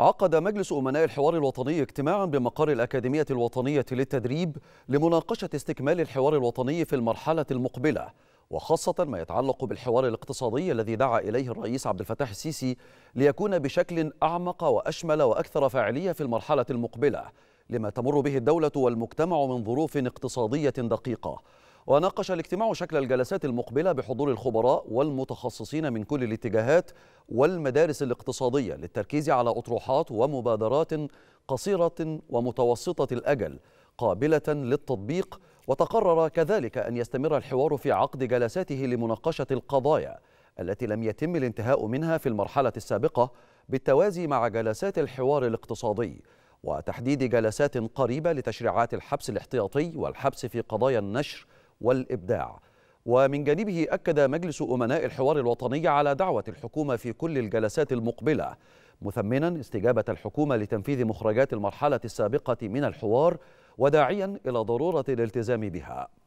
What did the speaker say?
عقد مجلس أمناء الحوار الوطني اجتماعا بمقر الأكاديمية الوطنية للتدريب لمناقشة استكمال الحوار الوطني في المرحلة المقبلة وخاصة ما يتعلق بالحوار الاقتصادي الذي دعا إليه الرئيس عبد الفتاح السيسي ليكون بشكل أعمق وأشمل وأكثر فاعلية في المرحلة المقبلة لما تمر به الدولة والمجتمع من ظروف اقتصادية دقيقة وناقش الاجتماع شكل الجلسات المقبلة بحضور الخبراء والمتخصصين من كل الاتجاهات والمدارس الاقتصادية للتركيز على أطروحات ومبادرات قصيرة ومتوسطة الأجل قابلة للتطبيق وتقرر كذلك أن يستمر الحوار في عقد جلساته لمناقشة القضايا التي لم يتم الانتهاء منها في المرحلة السابقة بالتوازي مع جلسات الحوار الاقتصادي وتحديد جلسات قريبة لتشريعات الحبس الاحتياطي والحبس في قضايا النشر والإبداع ومن جانبه أكد مجلس أمناء الحوار الوطني على دعوة الحكومة في كل الجلسات المقبلة مثمنا استجابة الحكومة لتنفيذ مخرجات المرحلة السابقة من الحوار وداعيا إلى ضرورة الالتزام بها